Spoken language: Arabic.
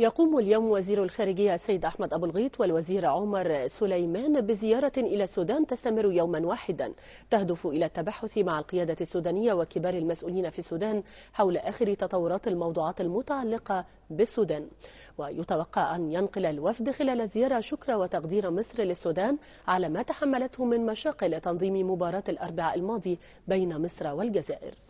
يقوم اليوم وزير الخارجية السيد أحمد أبو الغيط والوزير عمر سليمان بزيارة إلى السودان تستمر يوما واحدا تهدف إلى التبحث مع القيادة السودانية وكبار المسؤولين في السودان حول آخر تطورات الموضوعات المتعلقة بالسودان ويتوقع أن ينقل الوفد خلال الزيارة شكر وتقدير مصر للسودان على ما تحملته من مشاق لتنظيم مباراة الأربعاء الماضي بين مصر والجزائر